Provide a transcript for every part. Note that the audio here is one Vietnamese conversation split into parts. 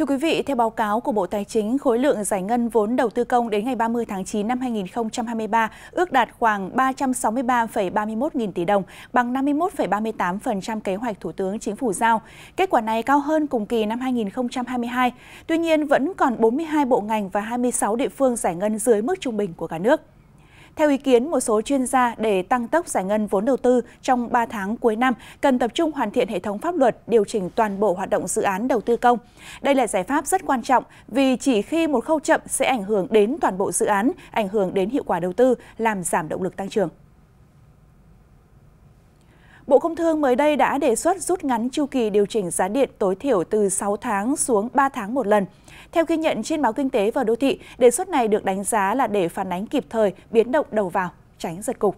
Thưa quý vị, theo báo cáo của Bộ Tài chính, khối lượng giải ngân vốn đầu tư công đến ngày 30 tháng 9 năm 2023 ước đạt khoảng 363,31 nghìn tỷ đồng, bằng 51,38% kế hoạch Thủ tướng Chính phủ giao. Kết quả này cao hơn cùng kỳ năm 2022. Tuy nhiên, vẫn còn 42 bộ ngành và 26 địa phương giải ngân dưới mức trung bình của cả nước. Theo ý kiến một số chuyên gia, để tăng tốc giải ngân vốn đầu tư trong 3 tháng cuối năm, cần tập trung hoàn thiện hệ thống pháp luật, điều chỉnh toàn bộ hoạt động dự án đầu tư công. Đây là giải pháp rất quan trọng vì chỉ khi một khâu chậm sẽ ảnh hưởng đến toàn bộ dự án, ảnh hưởng đến hiệu quả đầu tư, làm giảm động lực tăng trưởng. Bộ Công Thương mới đây đã đề xuất rút ngắn chu kỳ điều chỉnh giá điện tối thiểu từ 6 tháng xuống 3 tháng một lần. Theo ghi nhận trên báo Kinh tế và Đô thị, đề xuất này được đánh giá là để phản ánh kịp thời biến động đầu vào, tránh giật cục.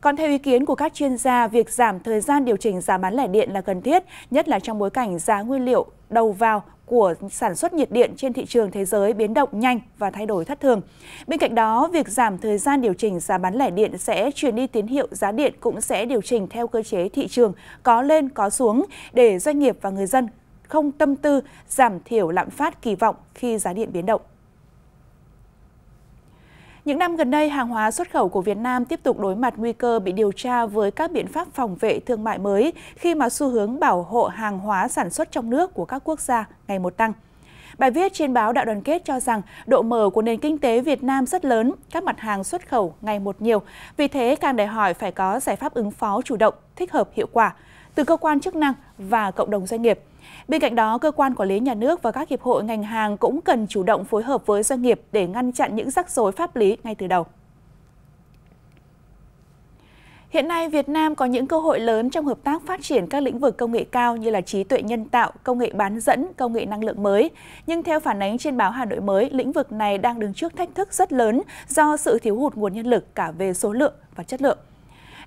Còn theo ý kiến của các chuyên gia, việc giảm thời gian điều chỉnh giá bán lẻ điện là cần thiết, nhất là trong bối cảnh giá nguyên liệu đầu vào của sản xuất nhiệt điện trên thị trường thế giới biến động nhanh và thay đổi thất thường. Bên cạnh đó, việc giảm thời gian điều chỉnh giá bán lẻ điện sẽ truyền đi tín hiệu giá điện cũng sẽ điều chỉnh theo cơ chế thị trường có lên có xuống để doanh nghiệp và người dân không tâm tư giảm thiểu lạm phát kỳ vọng khi giá điện biến động. Những năm gần đây, hàng hóa xuất khẩu của Việt Nam tiếp tục đối mặt nguy cơ bị điều tra với các biện pháp phòng vệ thương mại mới khi mà xu hướng bảo hộ hàng hóa sản xuất trong nước của các quốc gia ngày một tăng. Bài viết trên báo Đạo Đoàn Kết cho rằng độ mở của nền kinh tế Việt Nam rất lớn, các mặt hàng xuất khẩu ngày một nhiều. Vì thế, càng đòi hỏi phải có giải pháp ứng phó chủ động, thích hợp, hiệu quả – từ cơ quan chức năng và cộng đồng doanh nghiệp. Bên cạnh đó, cơ quan quản lý nhà nước và các hiệp hội ngành hàng cũng cần chủ động phối hợp với doanh nghiệp để ngăn chặn những rắc rối pháp lý ngay từ đầu. Hiện nay, Việt Nam có những cơ hội lớn trong hợp tác phát triển các lĩnh vực công nghệ cao như là trí tuệ nhân tạo, công nghệ bán dẫn, công nghệ năng lượng mới. Nhưng theo phản ánh trên báo Hà Nội mới, lĩnh vực này đang đứng trước thách thức rất lớn do sự thiếu hụt nguồn nhân lực cả về số lượng và chất lượng.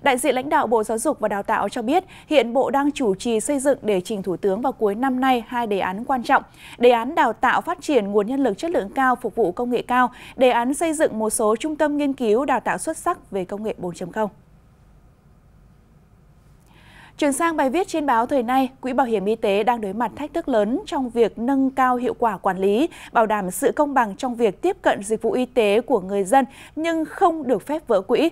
Đại diện lãnh đạo Bộ Giáo dục và Đào tạo cho biết hiện Bộ đang chủ trì xây dựng để trình Thủ tướng vào cuối năm nay hai đề án quan trọng. Đề án đào tạo phát triển nguồn nhân lực chất lượng cao phục vụ công nghệ cao, đề án xây dựng một số trung tâm nghiên cứu đào tạo xuất sắc về công nghệ 4.0. Chuyển sang bài viết trên báo thời nay, Quỹ Bảo hiểm Y tế đang đối mặt thách thức lớn trong việc nâng cao hiệu quả quản lý, bảo đảm sự công bằng trong việc tiếp cận dịch vụ y tế của người dân nhưng không được phép vỡ quỹ.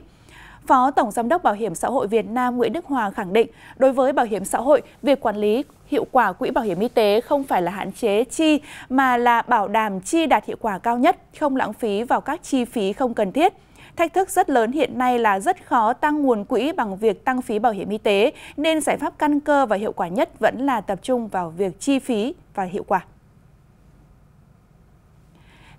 Phó Tổng Giám đốc Bảo hiểm xã hội Việt Nam Nguyễn Đức Hòa khẳng định, đối với bảo hiểm xã hội, việc quản lý hiệu quả quỹ bảo hiểm y tế không phải là hạn chế chi mà là bảo đảm chi đạt hiệu quả cao nhất, không lãng phí vào các chi phí không cần thiết. Thách thức rất lớn hiện nay là rất khó tăng nguồn quỹ bằng việc tăng phí bảo hiểm y tế, nên giải pháp căn cơ và hiệu quả nhất vẫn là tập trung vào việc chi phí và hiệu quả.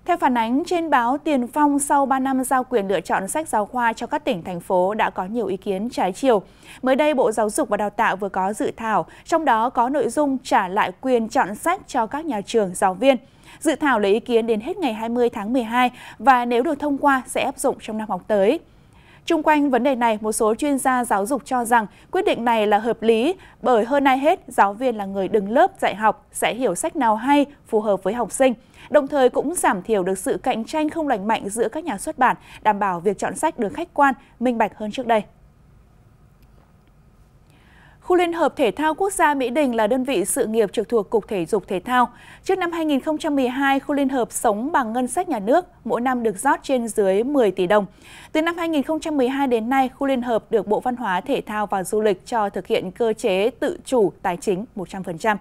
Theo phản ánh trên báo Tiền Phong, sau 3 năm giao quyền lựa chọn sách giáo khoa cho các tỉnh, thành phố đã có nhiều ý kiến trái chiều. Mới đây, Bộ Giáo dục và Đào tạo vừa có dự thảo, trong đó có nội dung trả lại quyền chọn sách cho các nhà trường, giáo viên. Dự thảo lấy ý kiến đến hết ngày 20 tháng 12 và nếu được thông qua sẽ áp dụng trong năm học tới. Trung quanh vấn đề này, một số chuyên gia giáo dục cho rằng quyết định này là hợp lý bởi hơn ai hết, giáo viên là người đứng lớp dạy học sẽ hiểu sách nào hay, phù hợp với học sinh, đồng thời cũng giảm thiểu được sự cạnh tranh không lành mạnh giữa các nhà xuất bản, đảm bảo việc chọn sách được khách quan, minh bạch hơn trước đây. Khu Liên hợp Thể thao Quốc gia Mỹ Đình là đơn vị sự nghiệp trực thuộc Cục Thể dục Thể thao. Trước năm 2012, khu Liên hợp sống bằng ngân sách nhà nước, mỗi năm được rót trên dưới 10 tỷ đồng. Từ năm 2012 đến nay, khu Liên hợp được Bộ Văn hóa, Thể thao và Du lịch cho thực hiện cơ chế tự chủ tài chính 100%.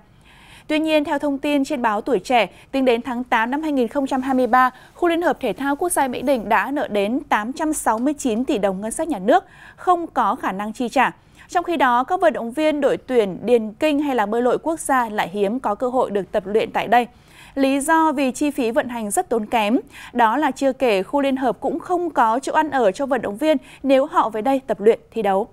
Tuy nhiên, theo thông tin trên báo Tuổi Trẻ, tính đến tháng 8 năm 2023, Khu Liên hợp Thể thao Quốc gia Mỹ Đình đã nợ đến 869 tỷ đồng ngân sách nhà nước, không có khả năng chi trả. Trong khi đó, các vận động viên đội tuyển điền kinh hay là bơi lội quốc gia lại hiếm có cơ hội được tập luyện tại đây. Lý do vì chi phí vận hành rất tốn kém, đó là chưa kể khu liên hợp cũng không có chỗ ăn ở cho vận động viên nếu họ về đây tập luyện thi đấu.